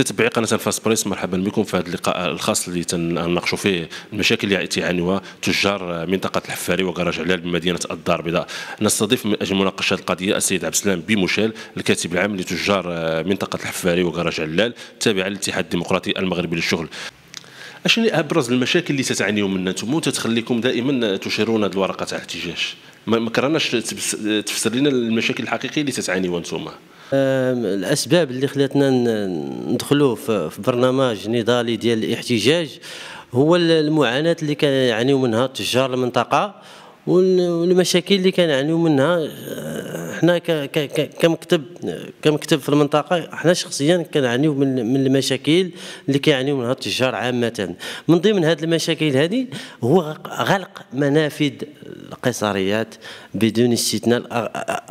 متابعي قناه الفاس بريس مرحبا بكم في هذا اللقاء الخاص اللي تناقشوا فيه المشاكل اللي تعانيها تجار منطقه الحفاري وكراج علال بمدينه الدار البيضاء نستضيف من اجل مناقشه القضيه السيد عبد السلام بمشال الكاتب العام لتجار منطقه الحفاري وكراج علال تابع للاتحاد الديمقراطي المغربي للشغل اشني ابرز المشاكل اللي تتعانيو منها انتم تخليكم دائما تشيرون هذه الورقه تاع الاحتجاج ما كرهناش تفسر لنا المشاكل الحقيقيه اللي تتعانيوها انتم الاسباب اللي خلاتنا ندخلوا في برنامج نضالي ديال الاحتجاج هو المعاناه اللي كيعانيو منها تجار المنطقه والمشاكل اللي كنعانيو منها حنا كمكتب كمكتب في المنطقه حنا شخصيا كنعانيو من من المشاكل اللي كيعانيو منها التجار عامه من ضمن هذه المشاكل هذه هو غلق منافذ القيصريات بدون استثناء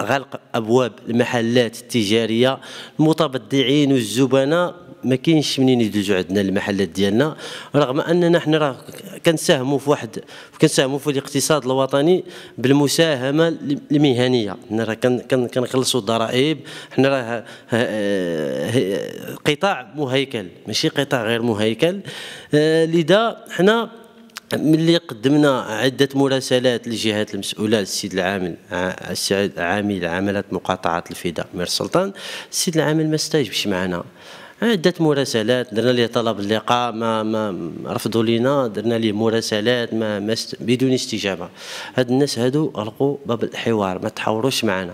غلق ابواب المحلات التجاريه المتبضعين والزبناء ما كاينش منين يدوزوا عندنا المحلات ديالنا رغم اننا حنا راه كنساهموا في واحد كنساهموا في الاقتصاد الوطني بالمساهمه المهنيه حنا راه كنخلصوا الضرائب حنا راه آه، قطاع مهيكل ماشي قطاع غير مهيكل آه، لذا حنا ملي قدمنا عده مراسلات للجهات المسؤوله السيد العامل آه، السيد عامل عملات مقاطعه الفداء مير سلطان السيد العامل ما استجبش معنا عده مراسلات درنا ليه طلب اللقاء ما ما رفضوا لينا درنا ليه مراسلات ما, ما است... بدون استجابه هاد الناس هادو غلقوا باب الحوار ما تحاوروش معنا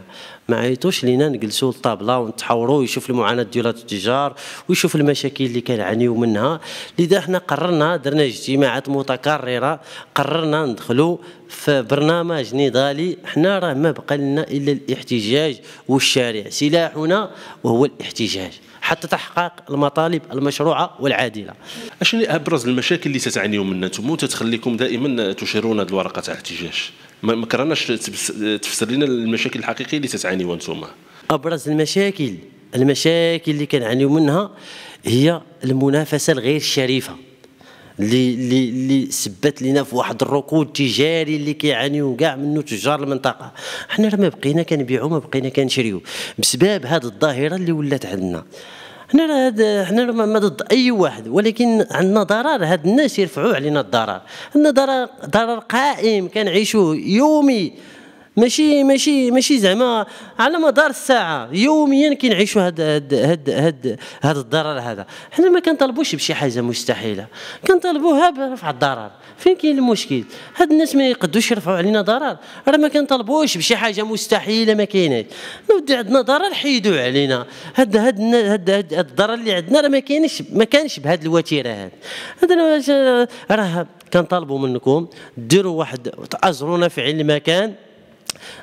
ما عيطوش لينا نجلسوا الطابله ونتحاوروا ويشوف المعاناه ديال التجار ويشوف المشاكل اللي كنعانيو منها لذا حنا قررنا درنا اجتماعات متكرره قررنا ندخلوا في برنامج نضالي حنا راه ما بقى لنا الا الاحتجاج والشارع سلاحنا وهو الاحتجاج حتى تحقق المطالب المشروعه والعادله. اشنو ابرز المشاكل اللي تتعانيو منها انتم وتتخليكم دائما تشيرون هذه الورقه تاع احتجاج؟ ما كرهناش تفسر لنا المشاكل الحقيقيه اللي تتعانيوها انتم. ابرز المشاكل المشاكل اللي كنعانيو منها هي المنافسه الغير شريفه اللي اللي اللي سبت لنا في واحد الركود تجاري اللي كيعانيو كاع منه تجار المنطقه حنا راه ما بقينا كنبيعو ما بقينا كنشريو بسبب هذه الظاهره اللي ولات عندنا حنا هاد حنا ما ضد اي واحد ولكن عندنا ضرر هاد الناس يرفعوا علينا الضرر عندنا ضرر ضرر قائم كنعيشوه يومي ماشي ماشي ماشي زعما على مدار الساعه يوميا كنعيشوا هاد هاد هاد هاد, هاد الضرر هذا حنا ما كنطالبوش بشي حاجه مستحيله كنطالبوها برفع الضرر فين كاين المشكل هاد الناس ما يقدوش يرفعوا علينا ضرر راه ما كنطالبوش بشي حاجه مستحيله ما كايناش نودي عندنا ضرر حيدوا علينا هاد هاد هاد, هاد الضرر اللي عندنا راه ما كاينش ما كانش بهاد الوتيره هاد هذا راه كنطالبوا منكم ديروا واحد تاجرونا في علم المكان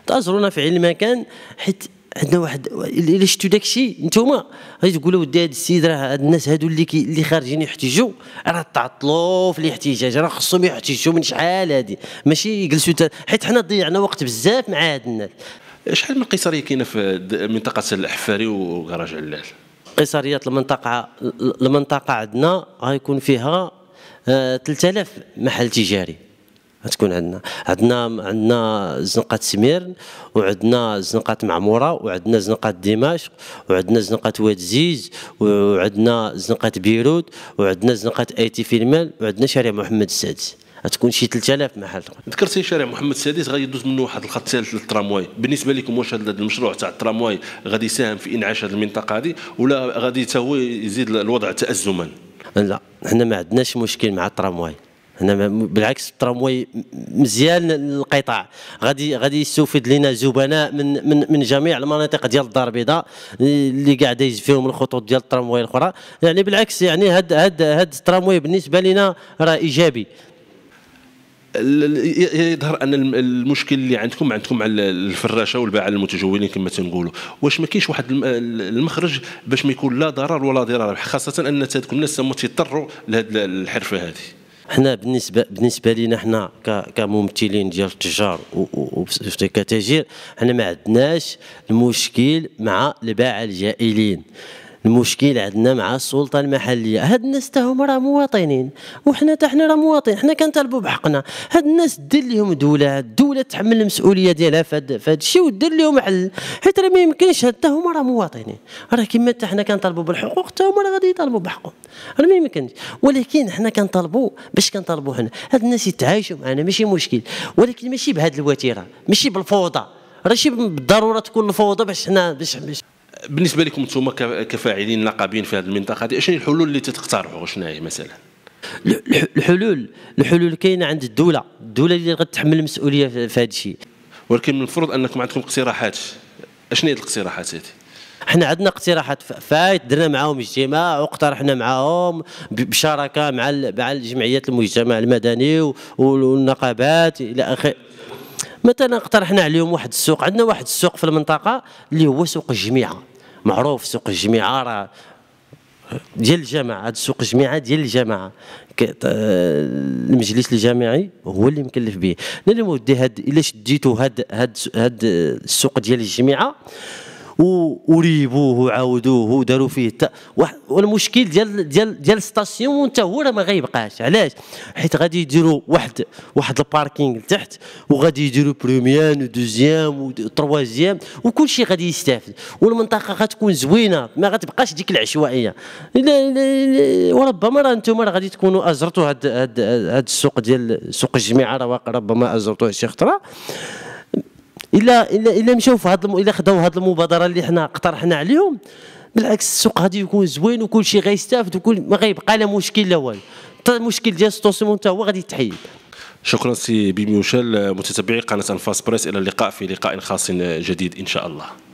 تاجرونا في علم مكان حيت عندنا واحد الا شفتوا داك الشيء نتوما غادي تقولوا ودي هذا السيد راه هاد الناس هادو اللي كي اللي خارجين يحتجوا راه تعطلوا في الاحتجاج راه خصهم يحتجوا من شحال هادي ماشي يجلسوا حيت حنا ضيعنا وقت بزاف مع هاد الناس شحال من قيصريه كاينه في منطقه الحفاري وكراج علال قيصريات المنطقه المنطقه عندنا غيكون فيها 3000 آه، محل تجاري غتكون عندنا عندنا عندنا زنقه سميرن وعندنا زنقه معموره وعندنا زنقه دمشق وعندنا زنقه واد زيز وعندنا زنقه بيروت وعندنا زنقه ايتي في المال وعندنا شارع محمد السادس غتكون شي 3000 محل ذكرتي شارع محمد السادس غادي يدوز منه واحد الخط ثالث للترامواي بالنسبه لكم واش هذا المشروع تاع الترامواي غادي يساهم في انعاش هذه المنطقه هذه ولا غادي حتى هو يزيد الوضع تازما لا حنا ما عندناش مشكل مع الترامواي هنا بالعكس الترامواي مزيان القطاع غادي غادي يستفيد لنا زبناء من من من جميع المناطق ديال الدار البيضاء اللي قاعده فيهم الخطوط ديال الترامواي الاخرى يعني بالعكس يعني هاد هاد هاد الترامواي بالنسبه لنا راه ايجابي يظهر ان المشكل اللي عندكم عندكم على الفراشه والباعه المتجولين كما تنقولوا واش ما كاينش واحد المخرج باش ما يكون لا ضرر ولا ضرار خاصه ان تذكر الناس تيضطروا لهذه الحرفه هذه حنا بالنسبه بالنسبه لنا حنا كممثلين ديال التجار وكتاجر حنا ما عندناش المشكل مع الباعه الجائلين المشكل عندنا مع السلطه المحليه هاد الناس تا هما راه مواطنين وحنا تا حنا راه مواطنين حنا كنطالبوا بحقنا هاد الناس دير لهم دوله الدوله تحمل المسؤوليه ديالها في هاد الشيء ودير لهم حل حيت راه ما يمكنش هاد تا هما راه مواطنين راه كما تا حنا كنطالبوا بالحقوق تا هما راه غادي يطالبوا بحقهم راه ما يمكنش ولكن حنا كنطالبوا باش كنطالبوا هنا هاد الناس يتعايشوا معنا ماشي مشكل ولكن ماشي بهاد الوتيره ماشي بالفوضى راه شي بالضروره تكون الفوضى باش حنا باش, باش بالنسبه لكم انتم كفاعلين نقابين في هذه المنطقه هذه اشنو الحلول اللي تتقترحوا شنو هي مثلا الحلول الحلول كاينه عند الدوله الدوله اللي غتحمل المسؤوليه في هذا الشيء ولكن من المفروض انكم عندكم اقتراحات اشنو هي الاقتراحات هذه حنا عندنا اقتراحات فايت درنا معاهم اجتماع واقترحنا معاهم بشراكه مع مع الجمعيات المجتمع المدني والنقابات الى اخره مثلا اقترحنا عليهم واحد السوق عندنا واحد السوق في المنطقه اللي هو سوق الجميعه معروف سوق الجميعه راه ديال الجماعه هذا سوق الجميعه ديال الجامعه المجلس الجامعي هو اللي مكلف به انا اللي مودي هاد الا شديتو هاد هاد هاد السوق ديال الجميعه وريبوه وعاودوه وداروا فيه تا... والمشكل ديال ديال ديال ستاسيون وانت هو راه ما غيبقاش علاش حيت غادي يديروا واحد واحد الباركينغ لتحت وغادي يديروا بروميان ودوزيام وتروازيام وكل شيء غادي يستافد والمنطقه غتكون زوينه ما غتبقاش ديك العشوائيه لا لا لا وربما راه انتم راه غادي تكونوا ازرتوا هاد هاد, هاد السوق ديال سوق الجميعه راه ربما ازرتوه شي خطره الا الا الا مشاو في هذا الا خداو هذه المبادره اللي حنا اقترحنا عليهم بالعكس السوق غادي يكون زوين وكل شيء غيستافد وكل ما غيبقى لا مشكل لا والو المشكل ديال ستوسيمون حتى هو غادي يتحيد شكرا سي بيميوشال متتبعي قناه انفاس بريس الى اللقاء في لقاء خاص جديد ان شاء الله